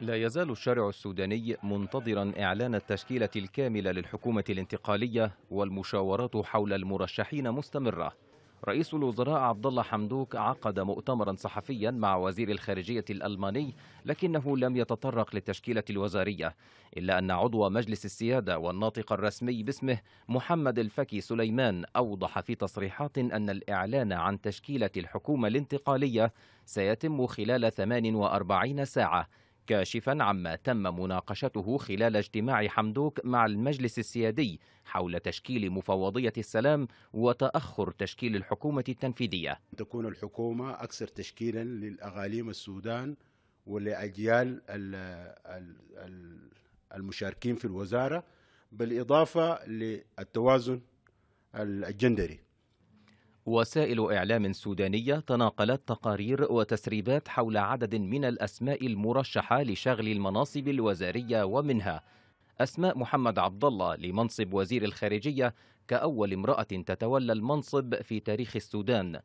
لا يزال الشارع السوداني منتظرا إعلان التشكيلة الكاملة للحكومة الانتقالية والمشاورات حول المرشحين مستمرة رئيس الوزراء عبد الله حمدوك عقد مؤتمرا صحفيا مع وزير الخارجية الألماني لكنه لم يتطرق للتشكيلة الوزارية إلا أن عضو مجلس السيادة والناطق الرسمي باسمه محمد الفكي سليمان أوضح في تصريحات أن الإعلان عن تشكيلة الحكومة الانتقالية سيتم خلال 48 ساعة كاشفا عما تم مناقشته خلال اجتماع حمدوك مع المجلس السيادي حول تشكيل مفوضية السلام وتأخر تشكيل الحكومة التنفيذية تكون الحكومة أكثر تشكيلا للأغاليم السودان ولأجيال المشاركين في الوزارة بالإضافة للتوازن الجندري وسائل إعلام سودانية تناقلت تقارير وتسريبات حول عدد من الأسماء المرشحة لشغل المناصب الوزارية ومنها أسماء محمد عبد الله لمنصب وزير الخارجية كأول امرأة تتولى المنصب في تاريخ السودان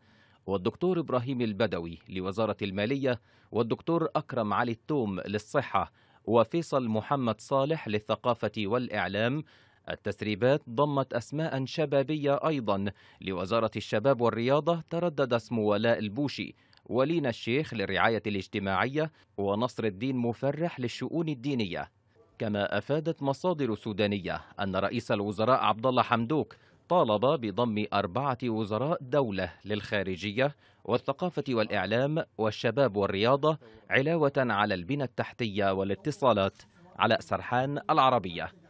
والدكتور إبراهيم البدوي لوزارة المالية والدكتور أكرم علي التوم للصحة وفيصل محمد صالح للثقافة والإعلام التسريبات ضمت أسماء شبابية أيضا لوزارة الشباب والرياضة تردد اسم ولاء البوشي ولينا الشيخ للرعاية الاجتماعية ونصر الدين مفرح للشؤون الدينية كما أفادت مصادر سودانية أن رئيس الوزراء عبد الله حمدوك طالب بضم أربعة وزراء دولة للخارجية والثقافة والإعلام والشباب والرياضة علاوة على البنى التحتية والاتصالات علاء سرحان العربية